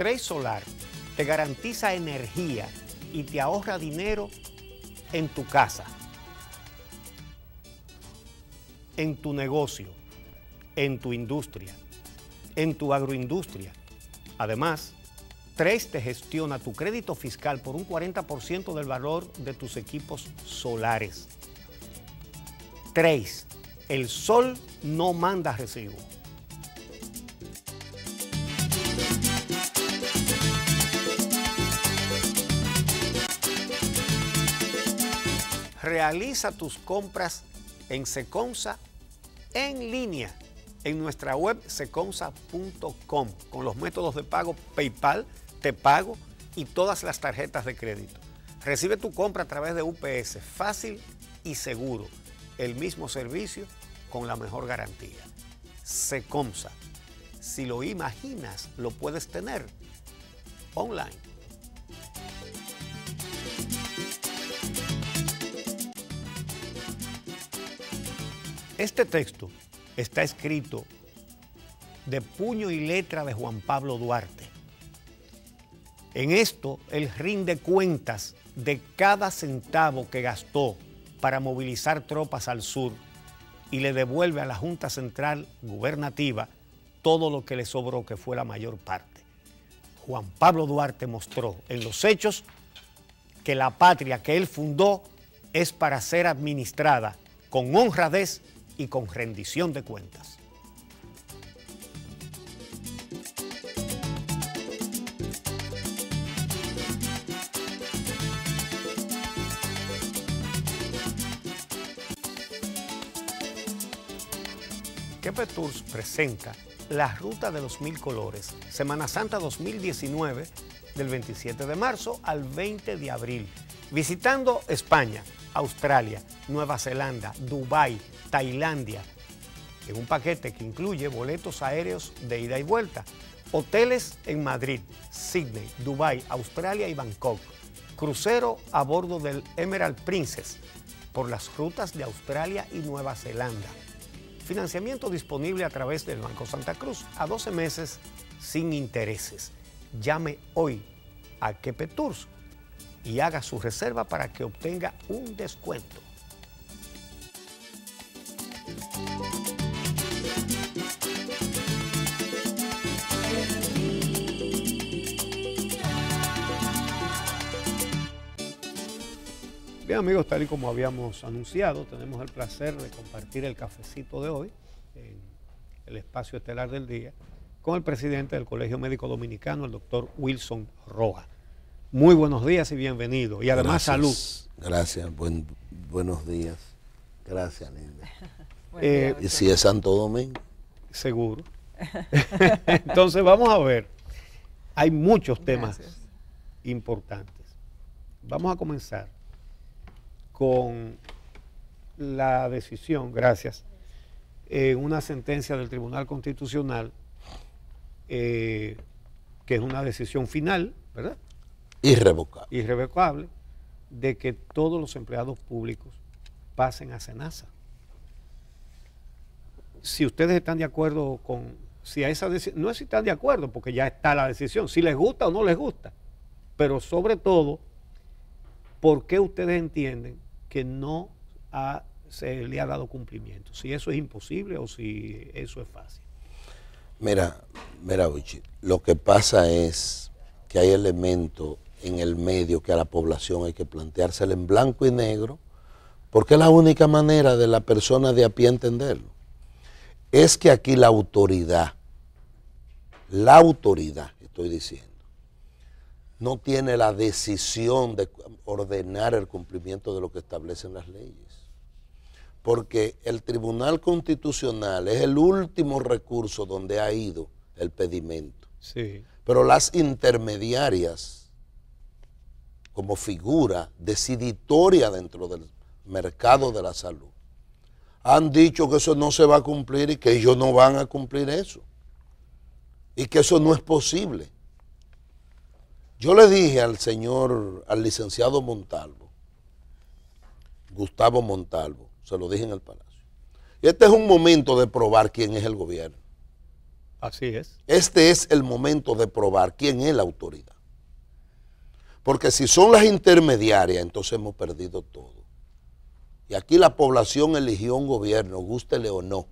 3 Solar te garantiza energía y te ahorra dinero en tu casa, en tu negocio, en tu industria, en tu agroindustria. Además, Tres te gestiona tu crédito fiscal por un 40% del valor de tus equipos solares. Tres, el sol no manda recibo. Realiza tus compras en Seconsa en línea en nuestra web seconsa.com con los métodos de pago PayPal, Te Pago y todas las tarjetas de crédito. Recibe tu compra a través de UPS, fácil y seguro. El mismo servicio con la mejor garantía. Secomsa. Si lo imaginas, lo puedes tener online. Este texto está escrito de puño y letra de Juan Pablo Duarte. En esto, él rinde cuentas de cada centavo que gastó para movilizar tropas al sur y le devuelve a la Junta Central Gubernativa todo lo que le sobró, que fue la mayor parte. Juan Pablo Duarte mostró en los hechos que la patria que él fundó es para ser administrada con honradez y con rendición de cuentas. Kepe Tours presenta La Ruta de los Mil Colores, Semana Santa 2019, del 27 de marzo al 20 de abril, visitando España, Australia, Nueva Zelanda, Dubái, Tailandia, en un paquete que incluye boletos aéreos de ida y vuelta, hoteles en Madrid, Sydney, Dubái, Australia y Bangkok, crucero a bordo del Emerald Princess por las rutas de Australia y Nueva Zelanda. Financiamiento disponible a través del Banco Santa Cruz a 12 meses sin intereses. Llame hoy a Kepe Tours y haga su reserva para que obtenga un descuento. Bien amigos, tal y como habíamos anunciado, tenemos el placer de compartir el cafecito de hoy en el espacio estelar del día con el presidente del Colegio Médico Dominicano, el doctor Wilson Roa. Muy buenos días y bienvenido. Y además salud. Gracias, buen, buenos días. Gracias, Linda. Eh, si es Santo Domingo? Seguro. Entonces vamos a ver. Hay muchos temas importantes. Vamos a comenzar con la decisión, gracias, en una sentencia del Tribunal Constitucional, eh, que es una decisión final, ¿verdad? Irrevocable. Irrevocable, de que todos los empleados públicos pasen a cenaza si ustedes están de acuerdo con, si a esa decisión, no es si están de acuerdo, porque ya está la decisión, si les gusta o no les gusta, pero sobre todo, ¿por qué ustedes entienden que no se le ha dado cumplimiento? Si eso es imposible o si eso es fácil. Mira, mira, lo que pasa es que hay elementos en el medio que a la población hay que planteárselo en blanco y negro, porque es la única manera de la persona de a pie entenderlo es que aquí la autoridad, la autoridad, estoy diciendo, no tiene la decisión de ordenar el cumplimiento de lo que establecen las leyes. Porque el Tribunal Constitucional es el último recurso donde ha ido el pedimento. Sí. Pero las intermediarias, como figura deciditoria dentro del mercado de la salud, han dicho que eso no se va a cumplir y que ellos no van a cumplir eso. Y que eso no es posible. Yo le dije al señor, al licenciado Montalvo, Gustavo Montalvo, se lo dije en el palacio. Y este es un momento de probar quién es el gobierno. Así es. Este es el momento de probar quién es la autoridad. Porque si son las intermediarias, entonces hemos perdido todo. Y aquí la población eligió un gobierno, gústele o no,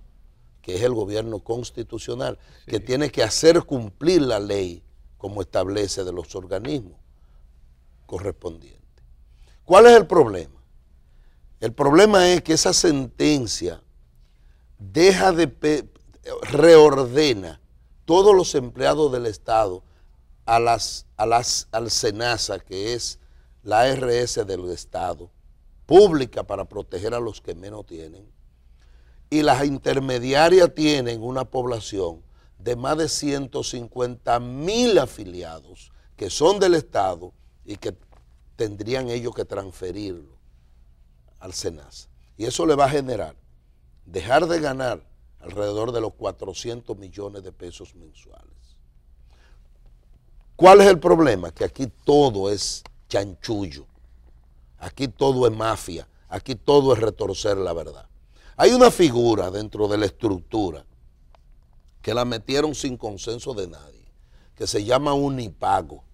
que es el gobierno constitucional, que tiene que hacer cumplir la ley como establece de los organismos correspondientes. ¿Cuál es el problema? El problema es que esa sentencia deja de reordena todos los empleados del Estado a las, al SENASA, que es la RS del Estado, pública para proteger a los que menos tienen. Y las intermediarias tienen una población de más de 150 mil afiliados que son del Estado y que tendrían ellos que transferirlo al SENASA. Y eso le va a generar dejar de ganar alrededor de los 400 millones de pesos mensuales. ¿Cuál es el problema? Que aquí todo es chanchullo. Aquí todo es mafia, aquí todo es retorcer la verdad. Hay una figura dentro de la estructura que la metieron sin consenso de nadie, que se llama unipago.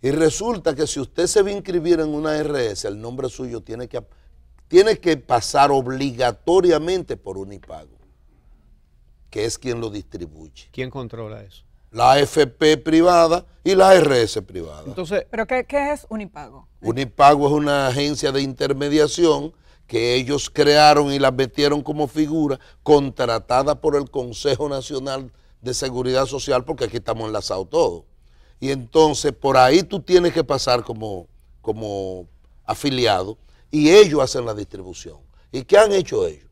Y resulta que si usted se va a inscribir en una RS, el nombre suyo tiene que, tiene que pasar obligatoriamente por unipago, que es quien lo distribuye. ¿Quién controla eso? la AFP privada y la RS privada. Entonces, ¿Pero qué, qué es Unipago? Unipago es una agencia de intermediación que ellos crearon y la metieron como figura contratada por el Consejo Nacional de Seguridad Social, porque aquí estamos enlazados todos. Y entonces por ahí tú tienes que pasar como, como afiliado y ellos hacen la distribución. ¿Y qué han hecho ellos?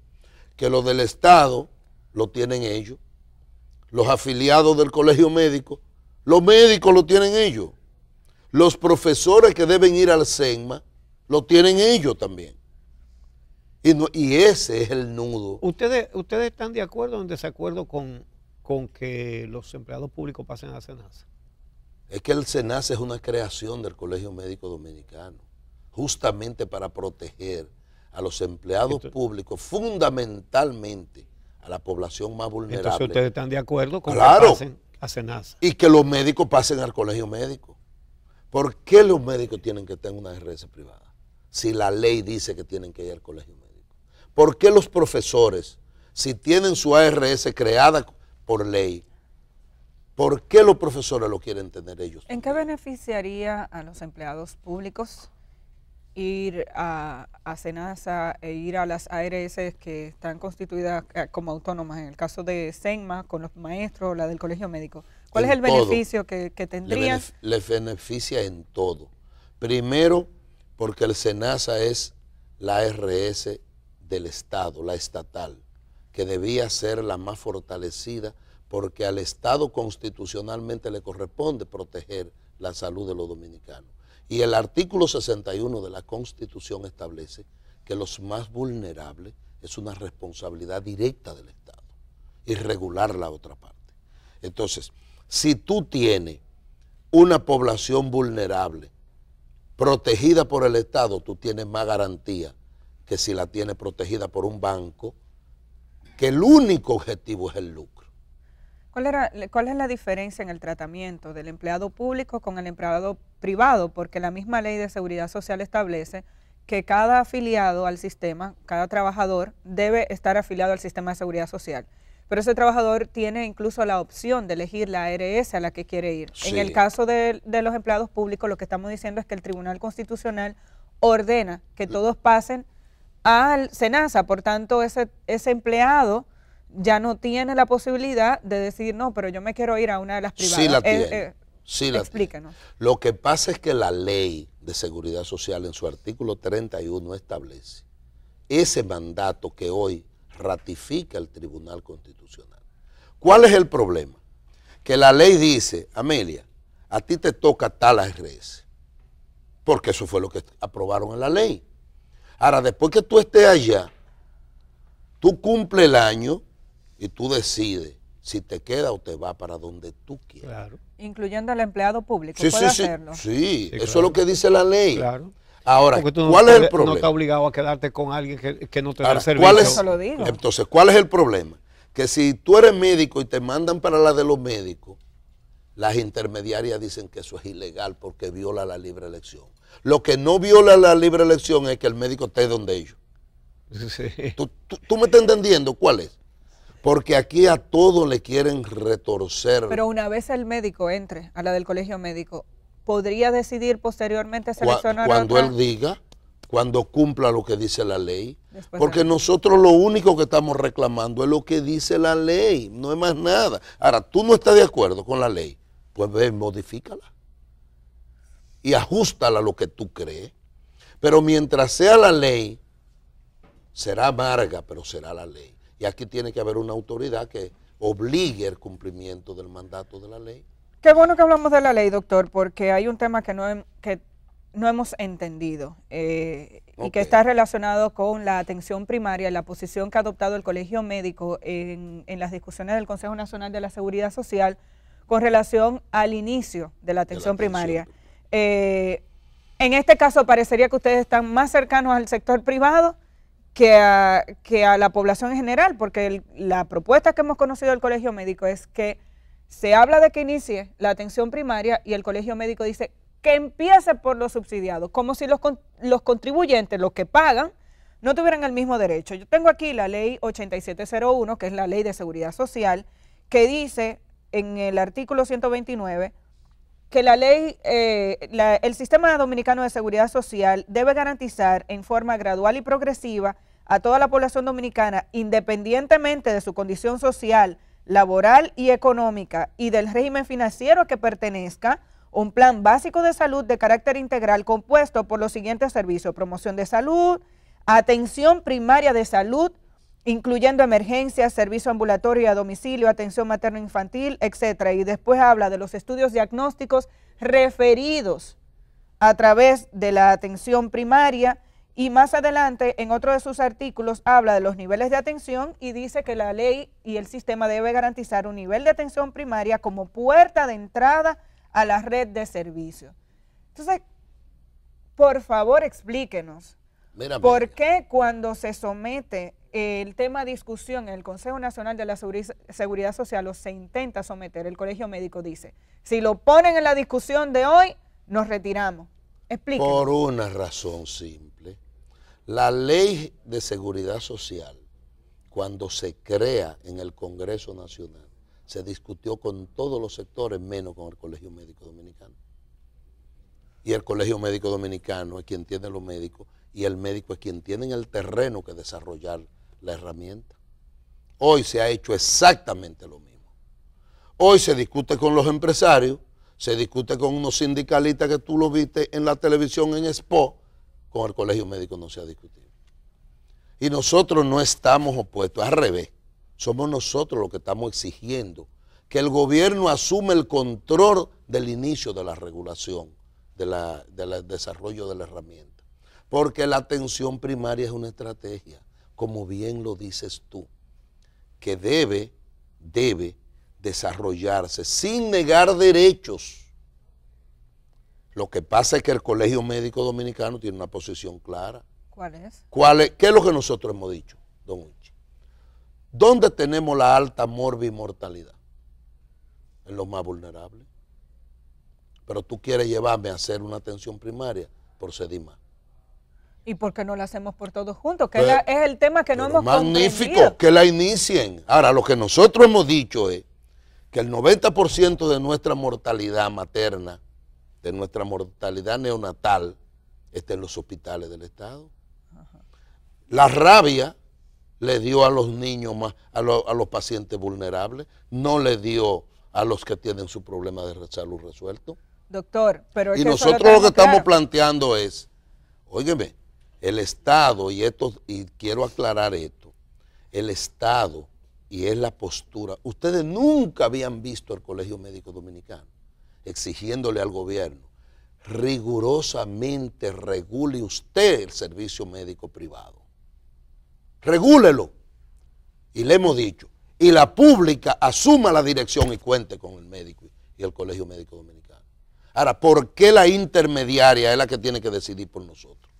Que lo del Estado lo tienen ellos, los afiliados del colegio médico, los médicos lo tienen ellos. Los profesores que deben ir al SEGMA lo tienen ellos también. Y, ese es el nudo. ¿Ustedes, ¿Ustedes están de acuerdo o en desacuerdo con, que los empleados públicos pasen a SENASA? Es que el SENASA es una creación del Colegio Médico Dominicano, justamente para proteger a los empleados públicos, fundamentalmente la población más vulnerable. Entonces ustedes están de acuerdo con claro. que pasen a Y que los médicos pasen al colegio médico. ¿Por qué los médicos tienen que tener una RS privada? Si la ley dice que tienen que ir al colegio médico. ¿Por qué los profesores, si tienen su ARS creada por ley, ¿por qué los profesores lo quieren tener ellos? ¿En qué beneficiaría a los empleados públicos? ir a, SENASA e ir a las ARS que están constituidas eh, como autónomas, en el caso de SENMA, con los maestros, la del colegio médico. ¿Cuál es el beneficio que, que Les le beneficia en todo. Primero, porque el SENASA es la ARS del Estado, la estatal, que debía ser la más fortalecida porque al Estado constitucionalmente le corresponde proteger la salud de los dominicanos. Y el artículo 61 de la Constitución establece que los más vulnerables es una responsabilidad directa del Estado y regular la otra parte. Entonces, si tú tienes una población vulnerable protegida por el Estado, tú tienes más garantía que si la tienes protegida por un banco, que el único objetivo es el lucro. ¿Cuál, es la diferencia en el tratamiento del empleado público con el empleado privado? Porque la misma ley de seguridad social establece que cada afiliado al sistema, cada trabajador, debe estar afiliado al sistema de seguridad social. Pero ese trabajador tiene incluso la opción de elegir la ARS a la que quiere ir. En el caso de, los empleados públicos, lo que estamos diciendo es que el Tribunal Constitucional ordena que todos pasen al SENASA. Por tanto, ese, ese empleado ya no tiene la posibilidad de decir, no, pero yo me quiero ir a una de las privadas. Eh, eh, sí la tiene. sí la explícanos. Lo que pasa es que la ley de seguridad social en su artículo 31 establece ese mandato que hoy ratifica el Tribunal Constitucional. ¿Cuál es el problema? Que la ley dice, Amelia, a ti te toca tal ARS, porque eso fue lo que aprobaron en la ley. Ahora, después que tú estés allá, tú cumples el año y tú decides si te queda o te va para donde tú quieras. Incluyendo al empleado público. Sí, sí, sí. eso es lo que dice la ley. Claro. Ahora, ¿cuál es el problema? No estás obligado a quedarte con alguien que, no te da servicio. ¿cuál Entonces, ¿cuál es el problema? Que si tú eres médico y te mandan para la de los médicos, las intermediarias dicen que eso es ilegal porque viola la libre elección. Lo que no viola la libre elección es que el médico esté donde ellos. Sí. tú me estás entendiendo cuál es? Porque aquí a todos le quieren retorcer. Pero una vez el médico entre a la del colegio médico, ¿podría decidir posteriormente seleccionar Cuando él diga, cuando cumpla lo que dice la ley. porque nosotros lo único que estamos reclamando es lo que dice la ley, no es más nada. Ahora, tú no estás de acuerdo con la ley, pues ve, modifícala. Y ajustala a lo que tú crees. Pero mientras sea la ley, será amarga, pero será la ley. Y aquí tiene que haber una autoridad que obligue el cumplimiento del mandato de la ley. Qué bueno que hablamos de la ley, doctor, porque hay un tema que no, que no hemos entendido eh, y que está relacionado con la atención primaria la posición que ha adoptado el Colegio Médico en, las discusiones del Consejo Nacional de la Seguridad Social con relación al inicio de la atención, primaria. Eh, en este caso parecería que ustedes están más cercanos al sector privado que a, que a la población en general, porque la propuesta que hemos conocido del colegio médico es que se habla de que inicie la atención primaria y el colegio médico dice que empiece por los subsidiados, como si los, los contribuyentes, los que pagan, no tuvieran el mismo derecho. Yo tengo aquí la ley 8701, que es la ley de seguridad social, que dice en el artículo 129 que la ley, eh, el sistema dominicano de seguridad social debe garantizar en forma gradual y progresiva a toda la población dominicana, independientemente de su condición social, laboral y económica y del régimen financiero que pertenezca, un plan básico de salud de carácter integral compuesto por los siguientes servicios, promoción de salud, atención primaria de salud, incluyendo emergencias, servicio ambulatorio a domicilio, atención materno-infantil, etcétera. Y después habla de los estudios diagnósticos referidos a través de la atención primaria, y más adelante, en otro de sus artículos, habla de los niveles de atención y dice que la ley y el sistema debe garantizar un nivel de atención primaria como puerta de entrada a la red de servicios. Entonces, por favor, explíquenos. ¿Por qué cuando se somete el tema de discusión en el Consejo Nacional de la Seguridad Social o se intenta someter, el Colegio Médico dice, si lo ponen en la discusión de hoy, nos retiramos? Explíquenos. Por una razón, sí la ley de seguridad social, cuando se crea en el Congreso Nacional, se discutió con todos los sectores, menos con el Colegio Médico Dominicano. Y el Colegio Médico Dominicano es quien tiene los médicos y el médico es quien tiene en el terreno que desarrollar la herramienta. Hoy se ha hecho exactamente lo mismo. Hoy se discute con los empresarios, se discute con unos sindicalistas que tú lo viste en la televisión en Expo, con el colegio médico no se ha discutido, Y nosotros no estamos opuestos, al revés. Somos nosotros los que estamos exigiendo que el gobierno asume el control del inicio de la regulación, del desarrollo de la herramienta. Porque la atención primaria es una estrategia, como bien lo dices tú, que debe, debe desarrollarse sin negar derechos lo que pasa es que el Colegio Médico Dominicano tiene una posición clara. ¿Cuál es? ¿Qué es lo que nosotros hemos dicho, don Huichi? ¿Dónde tenemos la alta morbi-mortalidad? En los más vulnerables. Pero tú quieres llevarme a hacer una atención primaria por SEDIMA. ¿Y por qué no la hacemos por todos juntos? Que pues, es el tema que no hemos Magnífico, que la inicien. Ahora, lo que nosotros hemos dicho es que el 90% de nuestra mortalidad materna de nuestra mortalidad neonatal está en los hospitales del Estado. La rabia le dio a los niños más, a, los pacientes vulnerables, no le dio a los que tienen su problema de salud resuelto. Doctor, pero y nosotros lo, que estamos planteando es, óigeme, el Estado y esto y quiero aclarar esto, el Estado y es la postura. Ustedes nunca habían visto el Colegio Médico Dominicano exigiéndole al gobierno rigurosamente regule usted el servicio médico privado. Regúlelo. Y le hemos dicho, y la pública asuma la dirección y cuente con el médico y el Colegio Médico Dominicano. Ahora, ¿por qué la intermediaria es la que tiene que decidir por nosotros?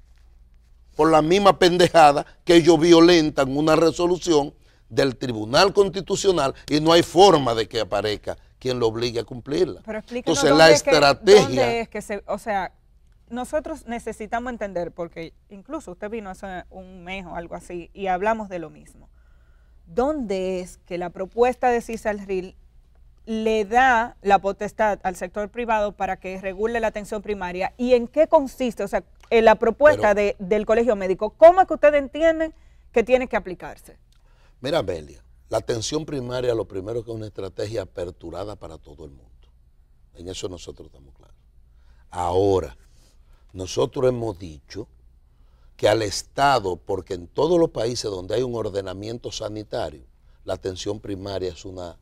Por la misma pendejada que ellos violentan una resolución del Tribunal Constitucional y no hay forma de que aparezca quien lo obligue a cumplirla. Pero Entonces, la estrategia. que, o sea, nosotros necesitamos entender, porque incluso usted vino hace un mes o algo así y hablamos de lo mismo. ¿Dónde es que la propuesta de Cisal Ril le da la potestad al sector privado para que regule la atención primaria y en qué consiste, o sea, en la propuesta del colegio médico, ¿cómo es que ustedes entienden que tiene que aplicarse? Mira, Belia. La atención primaria lo primero que es una estrategia aperturada para todo el mundo. En eso nosotros estamos claros. Ahora, nosotros hemos dicho que al Estado, porque en todos los países donde hay un ordenamiento sanitario, la atención primaria es una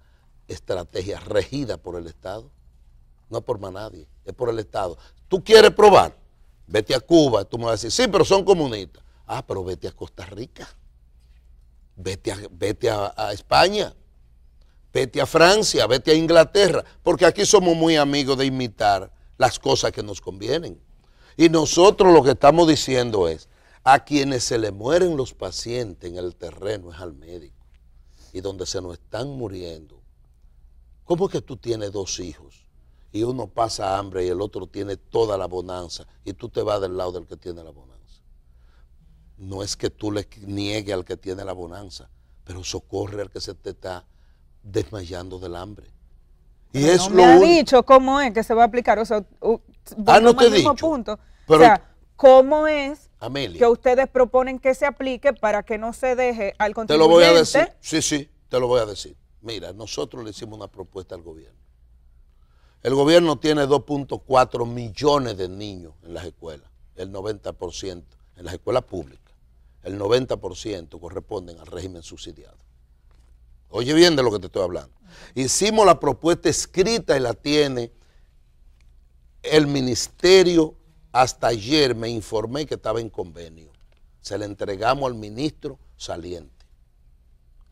estrategia regida por el Estado. No por más nadie, es por el Estado. Tú quieres probar, vete a Cuba, tú me vas a decir, sí, pero son comunistas. Ah, pero vete a Costa Rica vete, a, vete a, España, vete a Francia, vete a Inglaterra, porque aquí somos muy amigos de imitar las cosas que nos convienen. Y nosotros lo que estamos diciendo es, a quienes se le mueren los pacientes en el terreno es al médico. Y donde se nos están muriendo, ¿cómo es que tú tienes dos hijos y uno pasa hambre y el otro tiene toda la bonanza y tú te vas del lado del que tiene la bonanza? no es que tú le niegue al que tiene la bonanza, pero socorre al que se te está desmayando del hambre. Y es no ha dicho cómo es que se va a aplicar, ah, no te mismo dicho, punto. Pero, o sea, cómo es que ustedes proponen que se aplique para que no se deje al contribuyente. Te lo voy a decir. Sí, sí, te lo voy a decir. Mira, nosotros le hicimos una propuesta al gobierno. El gobierno tiene 2.4 millones de niños en las escuelas, el 90% en las escuelas públicas el 90% corresponden al régimen subsidiado. Oye bien de lo que te estoy hablando. Hicimos la propuesta escrita y la tiene el ministerio. Hasta ayer me informé que estaba en convenio. Se la entregamos al ministro saliente.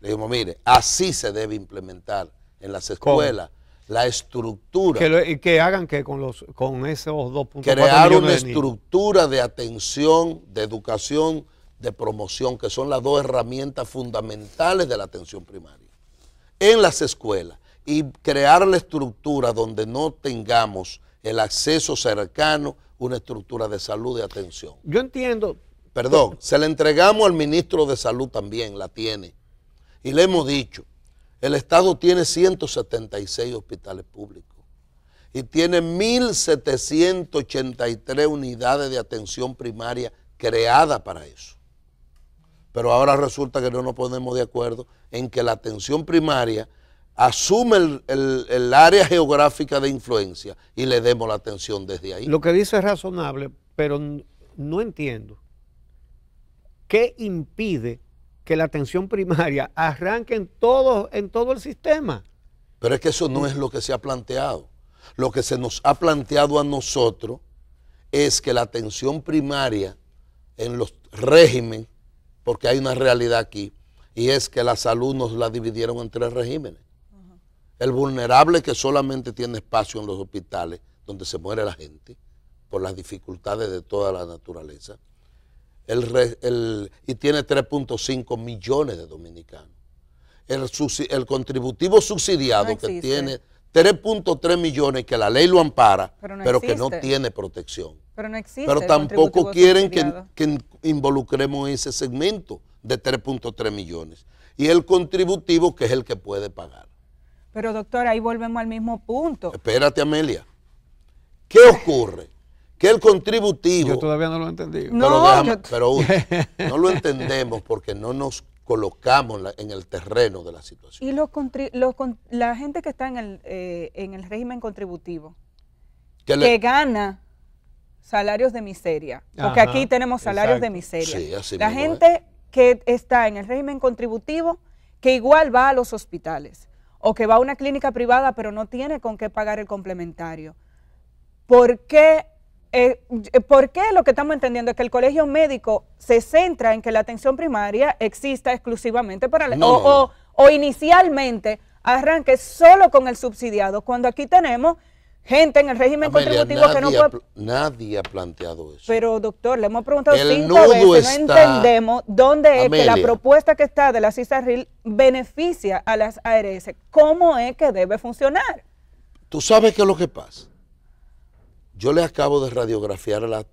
Le dijimos, mire, así se debe implementar en las escuelas la estructura. Que, y que hagan que con, los, con esos dos puntos. Crear una estructura de atención, de educación de promoción, que son las dos herramientas fundamentales de la atención primaria, en las escuelas y crear la estructura donde no tengamos el acceso cercano, una estructura de salud y atención. Yo entiendo. Perdón, se la entregamos al ministro de Salud también, la tiene. Y le hemos dicho, el Estado tiene 176 hospitales públicos y tiene 1.783 unidades de atención primaria creadas para eso. Pero ahora resulta que no nos ponemos de acuerdo en que la atención primaria asume el, área geográfica de influencia y le demos la atención desde ahí. Lo que dice es razonable, pero no entiendo. ¿Qué impide que la atención primaria arranque en todo, en todo el sistema? Pero es que eso no es lo que se ha planteado. Lo que se nos ha planteado a nosotros es que la atención primaria en los regímenes porque hay una realidad aquí, y es que la salud nos la dividieron en tres regímenes. El vulnerable que solamente tiene espacio en los hospitales, donde se muere la gente, por las dificultades de toda la naturaleza. El, y tiene 3.5 millones de dominicanos. El, contributivo subsidiado que tiene 3.3 millones que la ley lo ampara, pero, que no tiene protección. Pero tampoco quieren que, involucremos ese segmento de 3.3 millones. Y el contributivo, que es el que puede pagar. Pero doctor, ahí volvemos al mismo punto. Espérate, Amelia. ¿Qué ocurre? Que el contributivo... Yo todavía no lo he entendido. No, pero, no lo entendemos porque no nos colocamos en el terreno de la situación. Y los, los, la gente que está en el, eh, en el régimen contributivo, que, gana salarios de miseria, porque aquí tenemos salarios de miseria. la gente que está en el régimen contributivo, que igual va a los hospitales, o que va a una clínica privada pero no tiene con qué pagar el complementario. ¿Por qué eh, eh, ¿Por qué lo que estamos entendiendo es que el colegio médico se centra en que la atención primaria exista exclusivamente para la, o, inicialmente arranque solo con el subsidiado, cuando aquí tenemos gente en el régimen contributivo que no puede... Nadie ha planteado eso. Pero doctor, le hemos preguntado cinco veces, está, no entendemos dónde es que la propuesta que está de la CISARIL beneficia a las ARS. ¿Cómo es que debe funcionar? Tú sabes qué es lo que pasa yo le acabo de radiografiar la,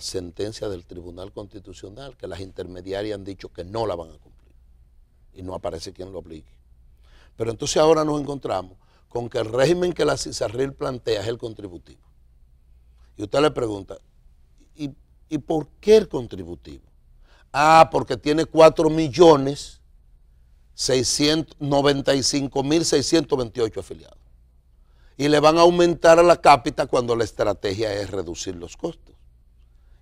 sentencia del Tribunal Constitucional, que las intermediarias han dicho que no la van a cumplir. Y no aparece quien lo aplique. Pero entonces ahora nos encontramos con que el régimen que la Cisarril plantea es el contributivo. Y usted le pregunta, ¿y, por qué el contributivo? Ah, porque tiene 4.695.628 millones mil afiliados y le van a aumentar a la cápita cuando la estrategia es reducir los costos.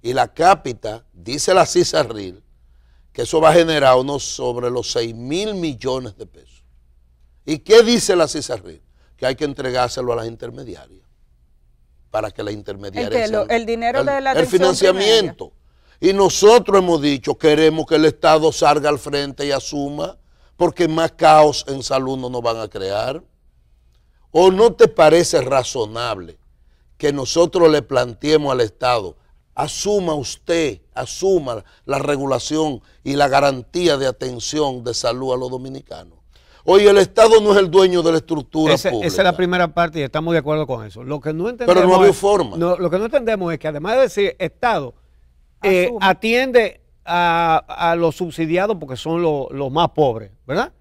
Y la cápita, dice la CISARRI, que eso va a generar unos sobre los 6 mil millones de pesos. ¿Y qué dice la CISARRIL? Que hay que entregárselo a las intermediarias para que la intermediaria... El, dinero de la... El financiamiento. Y nosotros hemos dicho, queremos que el Estado salga al frente y asuma, porque más caos en salud no nos van a crear. ¿O no te parece razonable que nosotros le planteemos al Estado, asuma usted, asuma la regulación y la garantía de atención de salud a los dominicanos? Oye, el Estado no es el dueño de la estructura pública. Esa es la primera parte y estamos de acuerdo con eso. Lo que no entendemos Pero no había forma. lo que no entendemos es que además de decir Estado, eh, atiende a, los subsidiados porque son los más pobres, ¿verdad?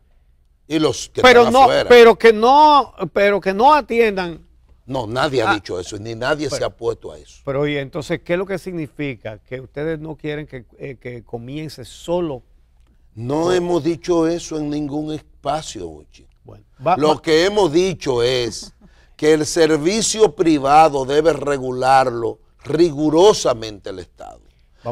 Y los que pero no, Pero que no, pero que no atiendan. No, nadie ha ah. dicho eso, ni nadie se ha puesto a eso. Pero y entonces, ¿qué es lo que significa? Que ustedes no quieren que, eh, comience solo. No hemos dicho eso en ningún espacio, Uchi. lo que hemos dicho es que el servicio privado debe regularlo rigurosamente el Estado.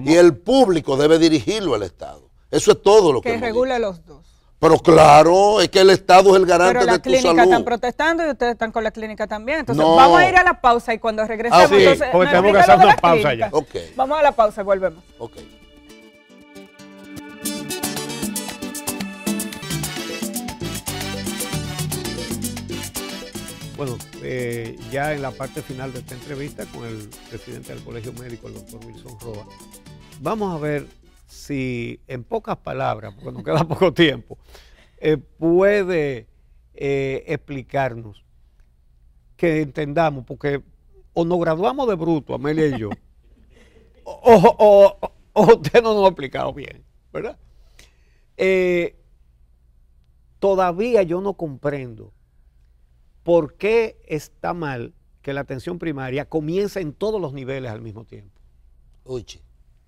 Y el público debe dirigirlo al Estado. Eso es todo lo que, que regula los dos. Pero claro, es que el Estado es el garante de tu salud. Pero las clínicas están protestando y ustedes están con la clínica también. Entonces, vamos a ir a la pausa y cuando regresemos... Ah, porque que hacer pausa ya. Vamos a la pausa y volvemos. Bueno, eh, ya en la parte final de esta entrevista con el presidente del Colegio Médico, el doctor Wilson Roa, vamos a ver si en pocas palabras, porque nos queda poco tiempo, eh, puede eh, explicarnos, que entendamos, porque o nos graduamos de bruto, Amelia y yo, o, usted no nos ha explicado bien, ¿verdad? Eh, todavía yo no comprendo por qué está mal que la atención primaria comience en todos los niveles al mismo tiempo. Oye.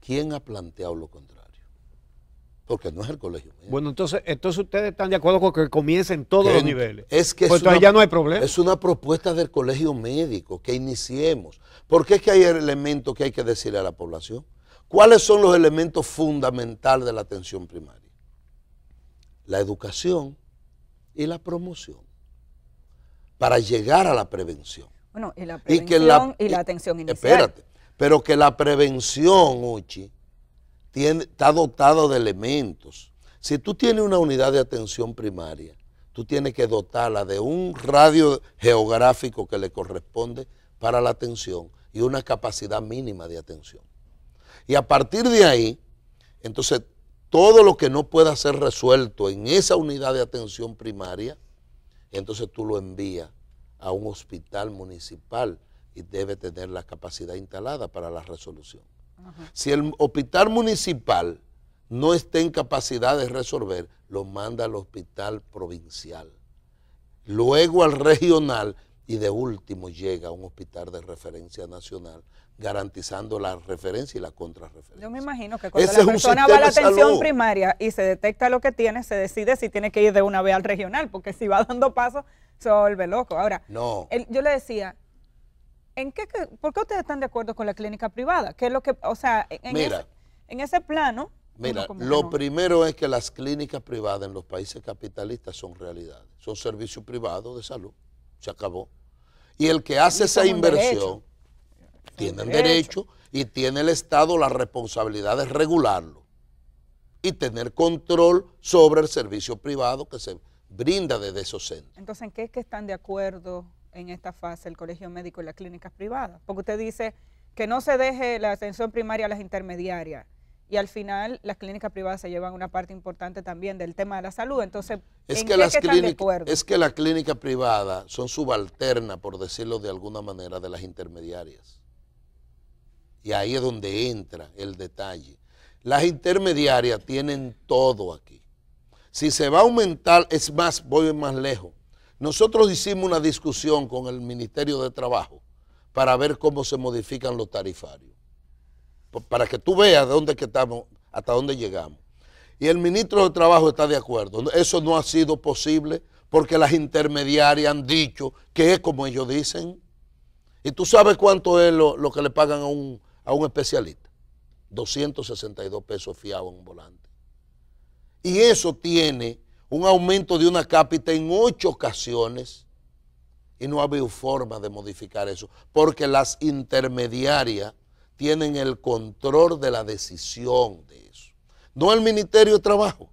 ¿Quién ha planteado lo contrario? Porque no es el colegio. médico. Bueno, entonces, entonces ustedes están de acuerdo con que comiencen todos los niveles. Es que pues ya no hay problema. Es una propuesta del colegio médico que iniciemos. Porque es que hay elementos que hay que decirle a la población. ¿Cuáles son los elementos fundamentales de la atención primaria? La educación y la promoción. Para llegar a la prevención. Bueno, y la prevención y la atención inicial. Espérate, pero que la prevención, Uchi, está dotado de elementos. Si tú tienes una unidad de atención primaria, tú tienes que dotarla de un radio geográfico que le corresponde para la atención y una capacidad mínima de atención. Y a partir de ahí, entonces, todo lo que no pueda ser resuelto en esa unidad de atención primaria, entonces tú lo envías a un hospital municipal y debe tener la capacidad instalada para la resolución. Si el hospital municipal no está en capacidad de resolver, lo manda al hospital provincial, luego al regional y de último llega a un hospital de referencia nacional garantizando la referencia y la contrarreferencia. Yo me imagino que cuando la persona va a la atención primaria y se detecta lo que tiene, se decide si tiene que ir de una vez al regional, porque si va dando pasos, se vuelve loco. Ahora, no. yo le decía, ¿en qué, ¿por qué ustedes están de acuerdo con la clínica privada? ¿Qué es lo que, o sea, en, mira, ese, en ese plano? Mira, lo primero es que las clínicas privadas en los países capitalistas son realidades, son servicios privados de salud, se acabó. Y el que hace esa inversión tiene derecho. derecho y tiene el Estado la responsabilidad de regularlo y tener control sobre el servicio privado que se brinda desde esos centros. Entonces, ¿en qué es que están de acuerdo en esta fase el colegio médico y las clínicas privadas? Porque usted dice que no se deje la atención primaria a las intermediarias y al final las clínicas privadas se llevan una parte importante también del tema de la salud. Entonces, es que, las es que las clínicas privadas son subalternas, por decirlo de alguna manera, de las intermediarias. Y ahí es donde entra el detalle. Las intermediarias tienen todo aquí. Si se va a aumentar, es más, voy más lejos. Nosotros hicimos una discusión con el Ministerio de Trabajo para ver cómo se modifican los tarifarios, para que tú veas dónde que estamos, hasta dónde llegamos. Y el ministro de Trabajo está de acuerdo. Eso no ha sido posible porque las intermediarias han dicho que es como ellos dicen. Y tú sabes cuánto es lo, que le pagan a un, especialista. 262 pesos fiado en un volante. Y eso tiene un aumento de una cápita en ocho ocasiones y no ha habido forma de modificar eso, porque las intermediarias tienen el control de la decisión de eso, no el Ministerio de Trabajo.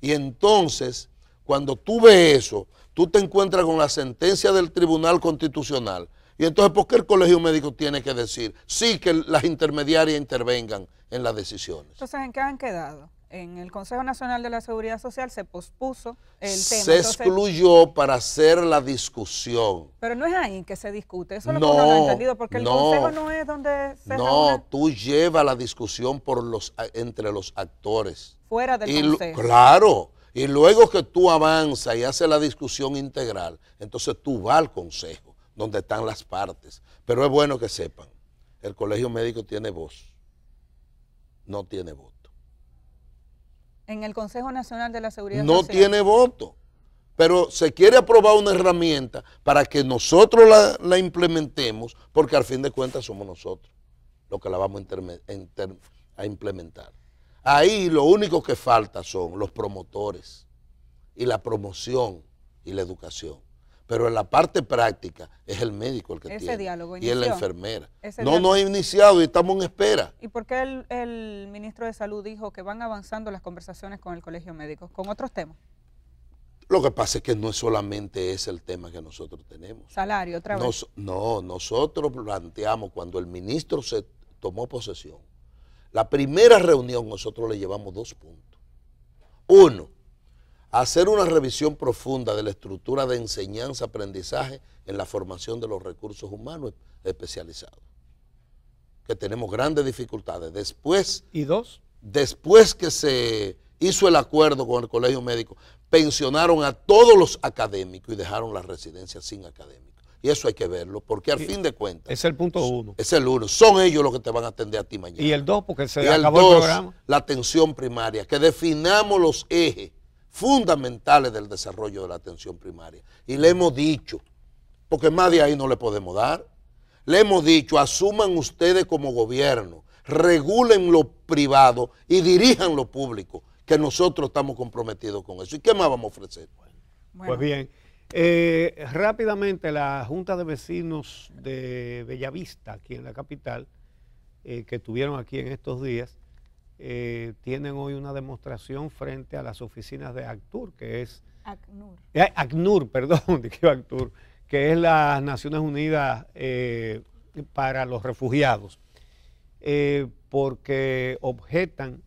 Y entonces, cuando tú ves eso, tú te encuentras con la sentencia del Tribunal Constitucional. Y entonces, ¿por qué el Colegio Médico tiene que decir sí que las intermediarias intervengan en las decisiones? Entonces, ¿en qué han quedado? en el Consejo Nacional de la Seguridad Social se pospuso el tema. Se excluyó para hacer la discusión. Pero no es ahí que se discute, eso no, lo no he entendido, porque el Consejo no es donde se No, tú llevas la discusión por los, entre los actores. Fuera del Consejo. Claro, y luego que tú avanzas y haces la discusión integral, entonces tú vas al Consejo, donde están las partes. Pero es bueno que sepan, el Colegio Médico tiene voz, no tiene voz en el Consejo Nacional de la Seguridad no Social. No tiene voto, pero se quiere aprobar una herramienta para que nosotros la, implementemos, porque al fin de cuentas somos nosotros los que la vamos a, a implementar. Ahí lo único que falta son los promotores y la promoción y la educación. Pero en la parte práctica es el médico el que Ese tiene. Diálogo Y es la enfermera. no nos ha iniciado y estamos en espera. ¿Y por qué el, ministro de Salud dijo que van avanzando las conversaciones con el colegio médico, con otros temas? Lo que pasa es que no es solamente ese el tema que nosotros tenemos. Salario, otra vez. no, nosotros planteamos cuando el ministro se tomó posesión, la primera reunión nosotros le llevamos dos puntos. Uno, hacer una revisión profunda de la estructura de enseñanza-aprendizaje en la formación de los recursos humanos especializados, que tenemos grandes dificultades. Después, ¿Y dos? Después que se hizo el acuerdo con el Colegio Médico, pensionaron a todos los académicos y dejaron las residencias sin académicos. Y eso hay que verlo, porque al fin de cuentas. Es el punto uno. Es el uno. Son ellos los que te van a atender a ti mañana. Y el dos, porque se acabó el programa. La atención primaria, que definamos los ejes fundamentales del desarrollo de la atención primaria. Y le hemos dicho, porque más de ahí no le podemos dar, le hemos dicho, asuman ustedes como gobierno, regulen lo privado y dirijan lo público, que nosotros estamos comprometidos con eso. ¿Y qué más vamos a ofrecer? Pues bien, eh, rápidamente la Junta de Vecinos de Bellavista, aquí en la capital, eh, que tuvieron aquí en estos días, eh, tienen hoy una demostración frente a las oficinas de ACTUR, que es... ACNUR. Eh, perdón, dije que es las Naciones Unidas eh, para los Refugiados, porque objetan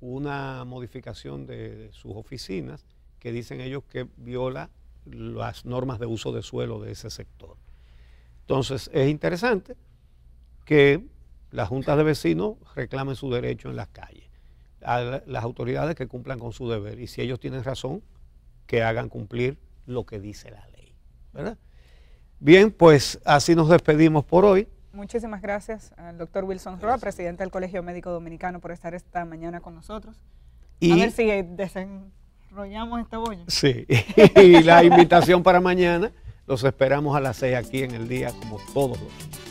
una modificación de sus oficinas que dicen ellos que viola las normas de uso de suelo de ese sector. Entonces, es interesante que las juntas de vecinos reclamen su derecho en las calles. A las autoridades que cumplan con su deber. Y si ellos tienen razón, que hagan cumplir lo que dice la ley. ¿verdad? Bien, pues así nos despedimos por hoy. Muchísimas gracias al doctor Wilson Roa, presidente del Colegio Médico Dominicano, por estar esta mañana con nosotros. Y, a ver si desenrollamos esta boya. Sí, y la invitación para mañana los esperamos a las 6 aquí en el día, como todos los días.